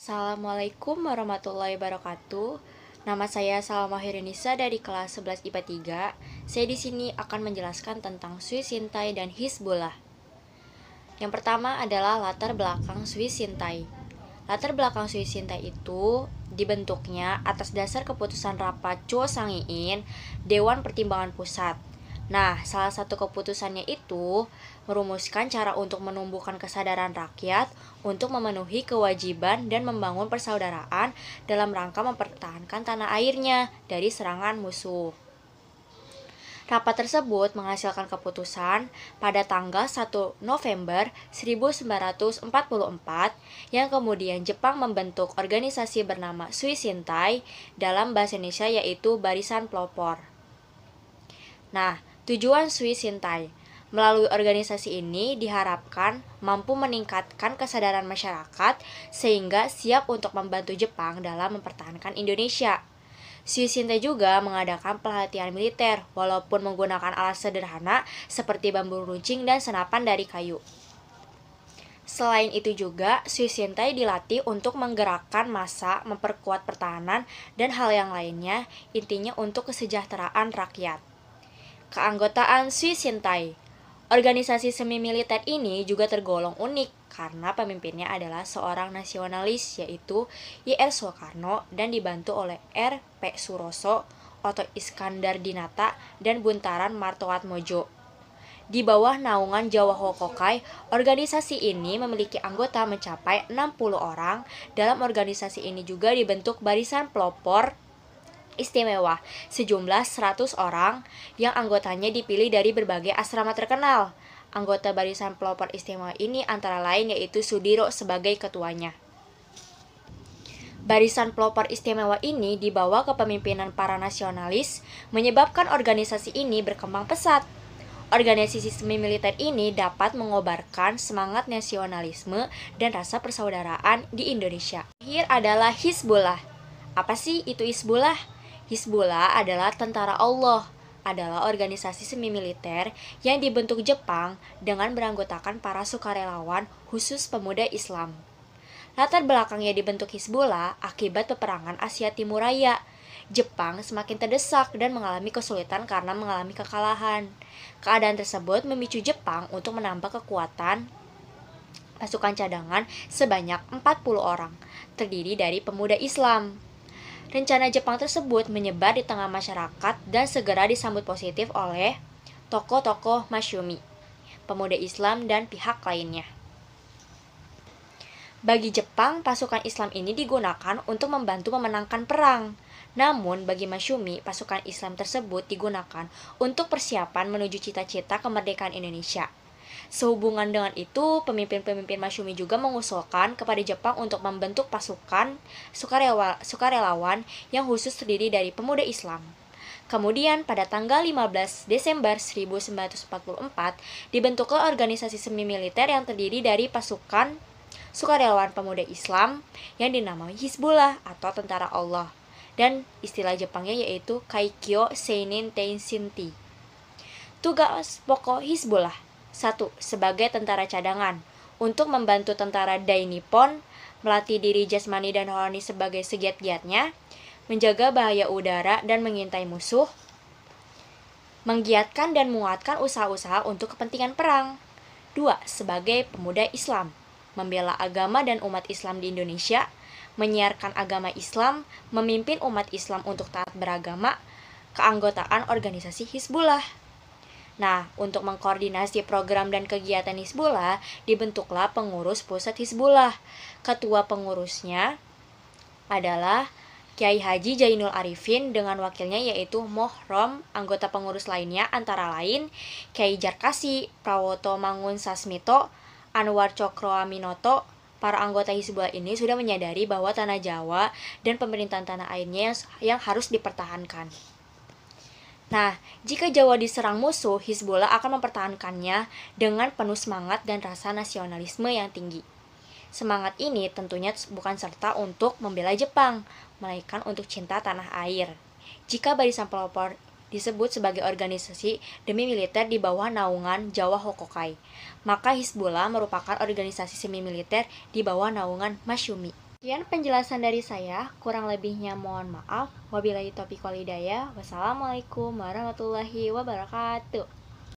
Assalamualaikum warahmatullahi wabarakatuh. Nama saya Salma Herinisa dari kelas 11 IPA 3. Saya di sini akan menjelaskan tentang Swiss Sintai dan Hizbullah. Yang pertama adalah latar belakang Swiss Sintai. Latar belakang Swiss Sintai itu dibentuknya atas dasar keputusan rapat Chuo Sangiin Dewan Pertimbangan Pusat Nah, salah satu keputusannya itu merumuskan cara untuk menumbuhkan kesadaran rakyat untuk memenuhi kewajiban dan membangun persaudaraan dalam rangka mempertahankan tanah airnya dari serangan musuh. Rapat tersebut menghasilkan keputusan pada tanggal 1 November 1944 yang kemudian Jepang membentuk organisasi bernama Suisintai dalam bahasa Indonesia yaitu Barisan Pelopor. Nah, Tujuan Sui Sintai Melalui organisasi ini diharapkan mampu meningkatkan kesadaran masyarakat sehingga siap untuk membantu Jepang dalam mempertahankan Indonesia. Sui Sintai juga mengadakan pelatihan militer walaupun menggunakan alat sederhana seperti bambu runcing dan senapan dari kayu. Selain itu juga, Sui Sintai dilatih untuk menggerakkan massa, memperkuat pertahanan, dan hal yang lainnya, intinya untuk kesejahteraan rakyat. Keanggotaan Swiss Sintai. Organisasi semi militer ini juga tergolong unik karena pemimpinnya adalah seorang nasionalis yaitu YR Soekarno dan dibantu oleh R. P. Suroso, Oto Iskandar Dinata, dan Buntaran Martoatmojo. Di bawah naungan Jawa Hokokai, organisasi ini memiliki anggota mencapai 60 orang. Dalam organisasi ini juga dibentuk barisan pelopor istimewa, sejumlah 100 orang yang anggotanya dipilih dari berbagai asrama terkenal. Anggota barisan pelopor istimewa ini antara lain yaitu Sudiro sebagai ketuanya. Barisan pelopor istimewa ini dibawa ke pemimpinan para nasionalis menyebabkan organisasi ini berkembang pesat. Organisasi semi militer ini dapat mengobarkan semangat nasionalisme dan rasa persaudaraan di Indonesia. Akhir adalah Hizbullah. Apa sih itu Hizbullah? Hizbullah adalah tentara Allah, adalah organisasi semi militer yang dibentuk Jepang dengan beranggotakan para sukarelawan khusus pemuda Islam. Latar belakangnya dibentuk Hizbullah akibat peperangan Asia Timur Raya. Jepang semakin terdesak dan mengalami kesulitan karena mengalami kekalahan. Keadaan tersebut memicu Jepang untuk menambah kekuatan pasukan cadangan sebanyak 40 orang, terdiri dari pemuda Islam. Rencana Jepang tersebut menyebar di tengah masyarakat dan segera disambut positif oleh tokoh-tokoh Masyumi, pemuda Islam dan pihak lainnya. Bagi Jepang, pasukan Islam ini digunakan untuk membantu memenangkan perang. Namun, bagi Masyumi, pasukan Islam tersebut digunakan untuk persiapan menuju cita-cita kemerdekaan Indonesia – Sehubungan dengan itu, pemimpin-pemimpin Masyumi juga mengusulkan kepada Jepang untuk membentuk pasukan sukarela sukarelawan yang khusus terdiri dari pemuda Islam. Kemudian pada tanggal 15 Desember 1944 dibentuklah organisasi semi militer yang terdiri dari pasukan sukarelawan pemuda Islam yang dinamai Hizbullah atau Tentara Allah dan istilah Jepangnya yaitu Kaikyo Seinen Tensinti. Tugas pokok Hizbullah 1. Sebagai tentara cadangan Untuk membantu tentara Dai Nippon melatih diri jasmani dan rohani sebagai segiat-giatnya, menjaga bahaya udara dan mengintai musuh, menggiatkan dan menguatkan usaha-usaha untuk kepentingan perang. 2. Sebagai pemuda Islam, membela agama dan umat Islam di Indonesia, menyiarkan agama Islam, memimpin umat Islam untuk taat beragama, keanggotaan organisasi Hizbullah. Nah, untuk mengkoordinasi program dan kegiatan Hizbullah, dibentuklah pengurus pusat Hizbullah. Ketua pengurusnya adalah Kiai Haji Jainul Arifin dengan wakilnya yaitu Mohrom, anggota pengurus lainnya antara lain Kiai Jarkasi, Prawoto Mangun Sasmito, Anwar Cokro Aminoto, para anggota Hizbullah ini sudah menyadari bahwa tanah Jawa dan pemerintahan tanah airnya yang harus dipertahankan. Nah, jika Jawa diserang musuh, Hizbullah akan mempertahankannya dengan penuh semangat dan rasa nasionalisme yang tinggi. Semangat ini tentunya bukan serta untuk membela Jepang, melainkan untuk cinta tanah air. Jika barisan pelopor disebut sebagai organisasi demi militer di bawah naungan Jawa Hokokai, maka Hizbullah merupakan organisasi semi militer di bawah naungan Masyumi. Sekian penjelasan dari saya, kurang lebihnya mohon maaf. Wabillahi topik walidaya, Wassalamualaikum warahmatullahi wabarakatuh.